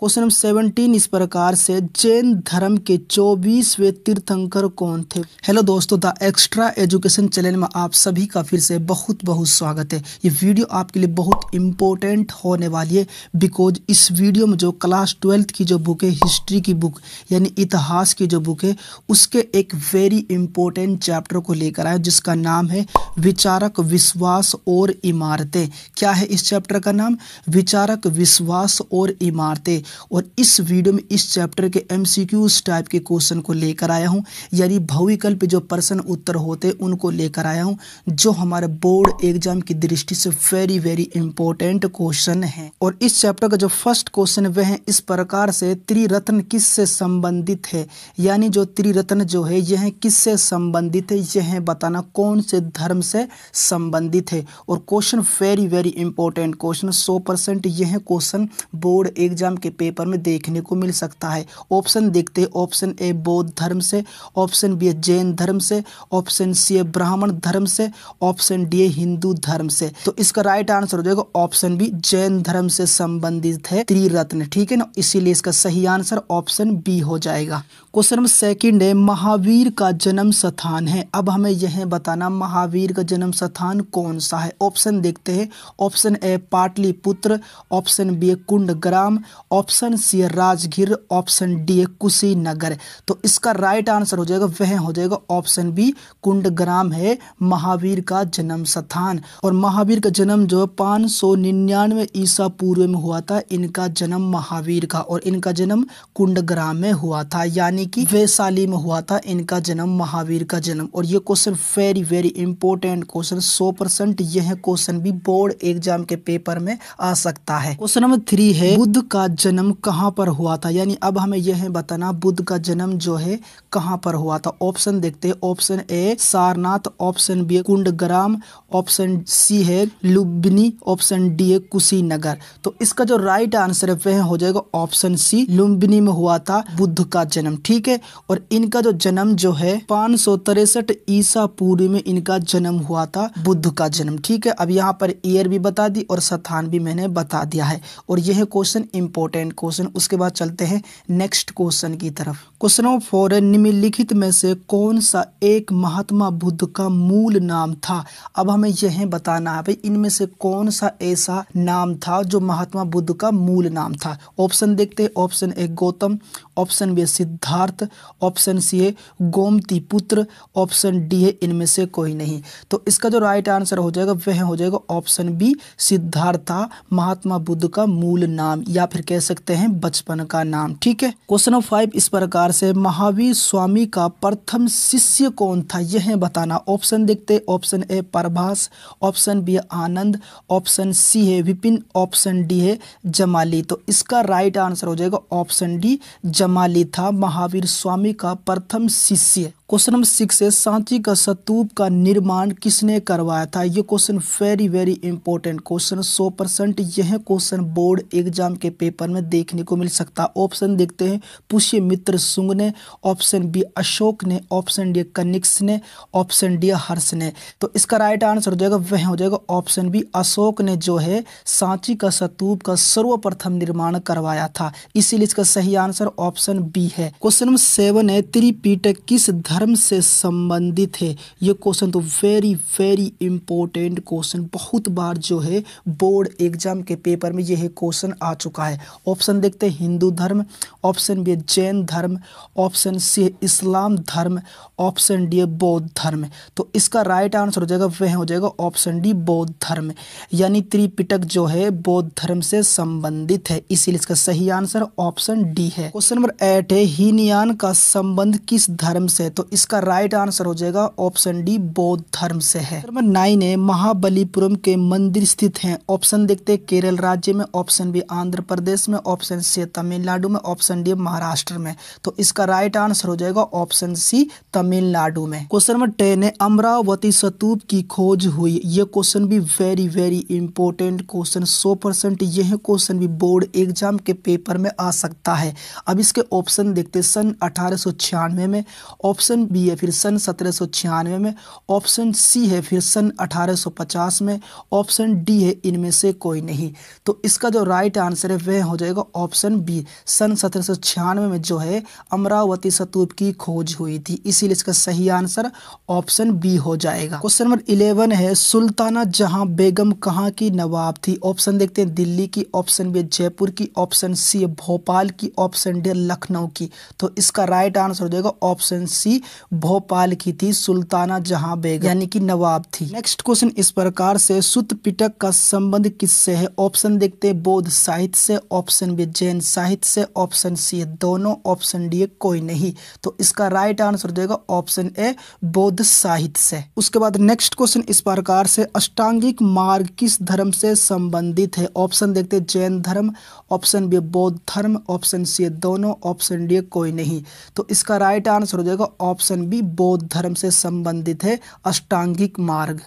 question number seventeen इस प्रकार से जैन धर्म के चौबीसवें तीर्थंकर कौन थे हेलो दोस्तों द एक्स्ट्रा एजुकेशन चैनल में आप सभी का फिर से बहुत बहुत स्वागत है ये वीडियो आपके लिए बहुत इंपॉर्टेंट होने वाली है बिकॉज इस वीडियो में जो क्लास ट्वेल्थ की जो बुक है हिस्ट्री की बुक यानी इतिहास की जो बुक है उसके एक वेरी इंपॉर्टेंट चैप्टर को लेकर आए जिसका नाम है विचारक विश्वास और इमारतें क्या है इस चैप्टर का नाम विचारक विश्वास और इमारतें और इस वीडियो में इस चैप्टर के एम टाइप के क्वेश्चन को लेकर आया हूँ यानी भविकल्प जो प्रश्न उत्तर होते हैं उनको लेकर आया हूँ जो हमारे बोर्ड एग्जाम की दृष्टि से वेरी वेरी इंपॉर्टेंट क्वेश्चन है और इस चैप्टर का जो फर्स्ट क्वेश्चन वह है इस प्रकार से त्रिरत्न किससे संबंधित है यानी जो त्रिरत्न जो है यह किससे संबंधित है यह बताना कौन से धर्म से संबंधित है और question very very important question सौ परसेंट यह क्वेश्चन बोर्ड एग्जाम के पेपर में देखने को मिल सकता है ऑप्शन देखते हैं ऑप्शन ए बौद्ध धर्म से ऑप्शन बी जैन धर्म से ऑप्शन सी ब्राह्मण धर्म से ऑप्शन डी हिंदू धर्म से तो इसका राइट आंसर हो जाएगा ऑप्शन बी जैन धर्म से संबंधित है त्रिरत्न ठीक है ना इसीलिए इसका सही आंसर ऑप्शन बी हो जाएगा क्वेश्चन नंबर सेकंड है महावीर का जन्म स्थान है अब हमें यह बताना महावीर का जन्म स्थान कौन सा है ऑप्शन देखते हैं option A Pataliputra option B Kund Gram option C Rajgir option D Kushinagar तो इसका राइट आंसर हो जाएगा वह हो जाएगा ऑप्शन बी कुंड ग्राम है महावीर का जन्म स्थान और महावीर का जन्म जो है पाँच सौ निन्यानवे ईसा पूर्व में हुआ था इनका जन्म महावीर का और इनका जन्म कुंड ग्राम में हुआ था यानी यानी कि वैशाली में हुआ था इनका जन्म महावीर का जन्म और ये question very very important question सौ परसेंट यह क्वेश्चन भी बोर्ड एग्जाम के पेपर में आ सकता है क्वेश्चन नंबर थ्री है बुद्ध का जन्म कहाँ पर हुआ था यानी अब हमें यह बताना बुद्ध का जन्म जो है कहाँ पर हुआ था ऑप्शन देखते हैं option A Sarnath option B Kundagram option C है लुम्बिनी ऑप्शन डी है कुशीनगर तो इसका जो राइट आंसर है वह हो जाएगा ऑप्शन सी लुम्बिनी में हुआ था बुद्ध का जन्म ठीक ठीक है और इनका जो जन्म जो है पांच सौ तिरसठ ईसा पूर्व में इनका जन्म हुआ था बुद्ध का जन्म ठीक है अब यहाँ पर ईयर भी बता दी और स्थान भी मैंने बता दिया है और यह क्वेश्चन इंपॉर्टेंट क्वेश्चन उसके बाद चलते हैं नेक्स्ट क्वेश्चन की तरफ क्वेश्चन नंबर फोर निम्नलिखित में से कौन सा एक महात्मा बुद्ध का मूल नाम था अब हमें यह बताना है भाई इनमें से कौन सा ऐसा नाम था जो महात्मा बुद्ध का मूल नाम था ऑप्शन देखते हैं option A Gautam option B Siddharth Siddharth option C है गोमती पुत्र ऑप्शन डी है इनमें से कोई नहीं तो इसका जो राइट आंसर हो जाएगा वह हो जाएगा ऑप्शन बी सिद्धार्था महात्मा बुद्ध का मूल नाम या फिर कह सकते हैं बचपन का नाम ठीक है क्वेश्चन नंबर फाइव इस प्रकार से महावीर स्वामी का प्रथम शिष्य कौन था यह बताना ऑप्शन देखते option A Prabhas option B Anand option C है विपिन ऑप्शन डी है जमाली तो इसका राइट आंसर हो जाएगा ऑप्शन डी जमाली था महावीर महावीर स्वामी का प्रथम शिष्य क्वेश्चन नंबर सिक्स है सांची का सतूप का निर्माण किसने करवाया था ये question very very important question 100 percent यह क्वेश्चन बोर्ड एग्जाम के पेपर में देखने को मिल सकता है ऑप्शन देखते हैं पुष्य मित्र सुंग ने ऑप्शन बी अशोक ने ऑप्शन डी कनिक्स ने ऑप्शन डी हर्ष ने तो इसका राइट आंसर हो जाएगा वह हो जाएगा ऑप्शन बी अशोक ने जो है सांची का सतूप का सर्वप्रथम निर्माण करवाया था इसीलिए इसका सही आंसर ऑप्शन बी है क्वेश्चन क्वेश्चन सेवन है त्रिपीटक किस धर्म से संबंधित है ये क्वेश्चन तो वेरी वेरी इंपॉर्टेंट क्वेश्चन बहुत बार जो है बोर्ड एग्जाम के पेपर में यह क्वेश्चन आ चुका है ऑप्शन देखते हैं हिंदू धर्म ऑप्शन बी जैन धर्म ऑप्शन सी इस्लाम धर्म ऑप्शन डी है बौद्ध धर्म तो इसका राइट आंसर हो जाएगा वह हो जाएगा ऑप्शन डी बौद्ध धर्म यानी त्रिपिटक जो है बौद्ध धर्म से संबंधित है इसीलिए इसका सही आंसर ऑप्शन डी है क्वेश्चन नंबर एट है हीनी उपनियान का संबंध किस धर्म से तो इसका राइट आंसर हो जाएगा ऑप्शन डी बौद्ध धर्म से है नंबर नाइन है महाबलीपुरम के मंदिर स्थित हैं ऑप्शन देखते हैं केरल राज्य में ऑप्शन बी आंध्र प्रदेश में ऑप्शन सी तमिलनाडु में ऑप्शन डी महाराष्ट्र में तो इसका राइट आंसर हो जाएगा ऑप्शन सी तमिलनाडु में क्वेश्चन नंबर टेन है अमरावती सतूप की खोज हुई ये क्वेश्चन भी वेरी वेरी इंपॉर्टेंट क्वेश्चन सौ परसेंट यह क्वेश्चन भी बोर्ड एग्जाम के पेपर में आ सकता है अब इसके ऑप्शन देखते सन अठारह में ऑप्शन बी है फिर सन सत्रह में ऑप्शन सी है फिर सन 1850 में ऑप्शन डी है इनमें से कोई नहीं तो इसका जो राइट आंसर है वह हो जाएगा ऑप्शन बी सन सत्रह में जो है अमरावती सतूप की खोज हुई थी इसीलिए इसका सही आंसर ऑप्शन बी हो जाएगा क्वेश्चन नंबर इलेवन है सुल्ताना जहां बेगम कहाँ की नवाब थी ऑप्शन देखते हैं दिल्ली की ऑप्शन बी जयपुर की ऑप्शन सी भोपाल की ऑप्शन डी लखनऊ की तो तो इसका राइट आंसर देगा ऑप्शन सी भोपाल की थी सुल्ताना जहां बेग यानी कि नवाब थी नेक्स्ट क्वेश्चन इस प्रकार से सुत पिटक का संबंध किससे है ऑप्शन देखते हैं बौद्ध साहित्य से ऑप्शन बी जैन साहित्य से ऑप्शन सी दोनों ऑप्शन डी कोई नहीं तो इसका राइट आंसर देगा ऑप्शन ए बौद्ध साहित्य से उसके बाद नेक्स्ट क्वेश्चन इस प्रकार से अष्टांगिक मार्ग किस धर्म से संबंधित है ऑप्शन देखते जैन धर्म ऑप्शन बी बौद्ध धर्म ऑप्शन सी दोनों ऑप्शन डी कोई नहीं तो इसका राइट आंसर हो जाएगा ऑप्शन बी बौद्ध धर्म से संबंधित है अष्टांगिक मार्ग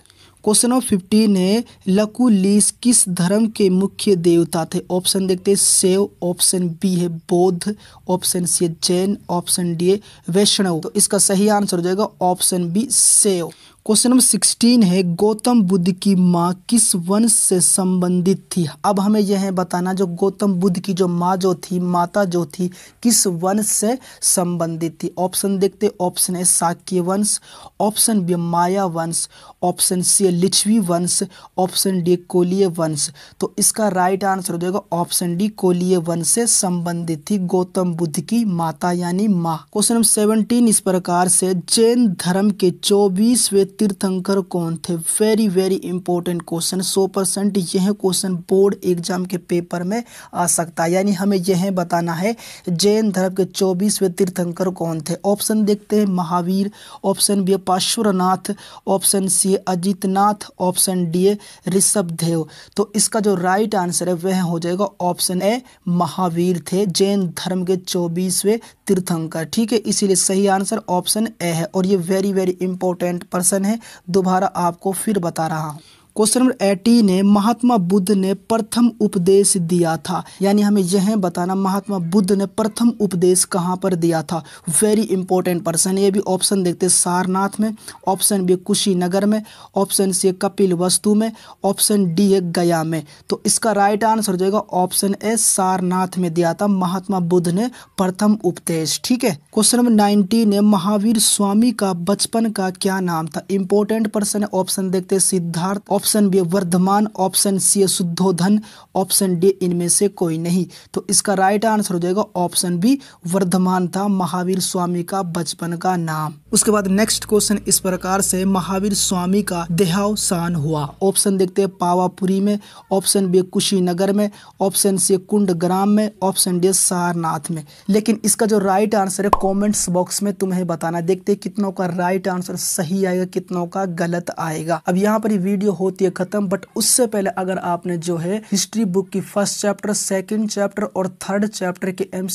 क्वेश्चन नंबर फिफ्टीन है लकुलीस किस धर्म के मुख्य देवता थे ऑप्शन देखते हैं सेव ऑप्शन बी है बौद्ध ऑप्शन सी है जैन ऑप्शन डी है वैष्णव तो इसका सही आंसर हो जाएगा ऑप्शन बी सेव क्वेश्चन नंबर सिक्सटीन है गौतम बुद्ध की माँ किस वंश से संबंधित थी अब हमें यह है बताना जो गौतम बुद्ध की जो माँ जो थी माता जो थी किस वंश से संबंधित थी ऑप्शन देखते ऑप्शन है साक्य वंश ऑप्शन बी माया वंश ऑप्शन सी लिच्छवी वंश ऑप्शन डी कोलिय वंश तो इसका राइट आंसर हो जाएगा ऑप्शन डी कोलिय वंश से संबंधित थी गौतम बुद्ध की माता यानी माँ क्वेश्चन नंबर सेवनटीन इस प्रकार से जैन धर्म के चौबीसवें तीर्थंकर कौन थे वेरी वेरी इंपॉर्टेंट क्वेश्चन सौ परसेंट यह क्वेश्चन बोर्ड एग्जाम के पेपर में आ सकता है यानी हमें यह बताना है जैन धर्म के चौबीसवें तीर्थंकर कौन थे ऑप्शन देखते हैं Mahavir option B Parshvanath option C Ajitnath option D A Rishabhdev तो इसका जो राइट आंसर है वह हो जाएगा ऑप्शन ए महावीर थे जैन धर्म के चौबीसवें तीर्थंकर ठीक है इसीलिए सही आंसर ऑप्शन ए है और ये very very important person option है दोबारा आपको फिर बता रहा हूँ क्वेश्चन नंबर एटीन है महात्मा बुद्ध ने प्रथम उपदेश दिया था यानी हमें यह बताना महात्मा बुद्ध ने प्रथम उपदेश कहाँ पर दिया था वेरी इंपॉर्टेंट पर्सन ये भी ऑप्शन देखते सारनाथ में ऑप्शन बी कुशीनगर में ऑप्शन सी कपिल वस्तु में ऑप्शन डी है गया में तो इसका राइट आंसर हो जाएगा ऑप्शन ए सारनाथ में दिया था महात्मा बुद्ध ने प्रथम उपदेश ठीक है क्वेश्चन नंबर नाइनटीन है महावीर स्वामी का बचपन का क्या नाम था इंपॉर्टेंट पर्सन है ऑप्शन देखते Siddharth option option B Vardhaman option C Shuddhodana option D इनमें से कोई नहीं तो इसका राइट आंसर हो जाएगा ऑप्शन बी वर्धमान था महावीर स्वामी का बचपन का नाम उसके बाद नेक्स्ट क्वेश्चन इस प्रकार से महावीर स्वामी का देहावसान हुआ ऑप्शन देखते हैं पावापुरी में ऑप्शन बी कुशीनगर में ऑप्शन सी कुंड ग्राम में ऑप्शन डी सारनाथ में लेकिन इसका जो राइट आंसर है कॉमेंट्स बॉक्स में तुम्हें बताना देखते कितनों का राइट आंसर सही आएगा कितनों का गलत आएगा अब यहाँ पर वीडियो हो होती है ख़त्म बट उससे पहले अगर आपने जो है हिस्ट्री बुक की फर्स्ट चैप्टर सेकेंड चैप्टर और थर्ड चैप्टर के एम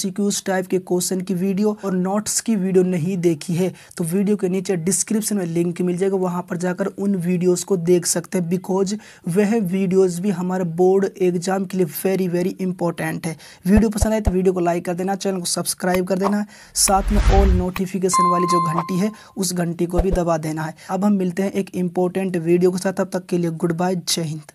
टाइप के क्वेश्चन की वीडियो और नोट्स की वीडियो नहीं देखी है तो वीडियो के नीचे डिस्क्रिप्शन में लिंक मिल जाएगा वहां पर जाकर उन वीडियोज़ को देख सकते हैं बिकॉज वह वीडियोज़ भी हमारे बोर्ड एग्जाम के लिए वेरी वेरी इंपॉर्टेंट है वीडियो पसंद आए तो वीडियो को लाइक कर देना चैनल को सब्सक्राइब कर देना साथ में ऑल नोटिफिकेशन वाली जो घंटी है उस घंटी को भी दबा देना है अब हम मिलते हैं एक इंपॉर्टेंट वीडियो के साथ अब तक के लिए लिए गुड बाय जय हिंद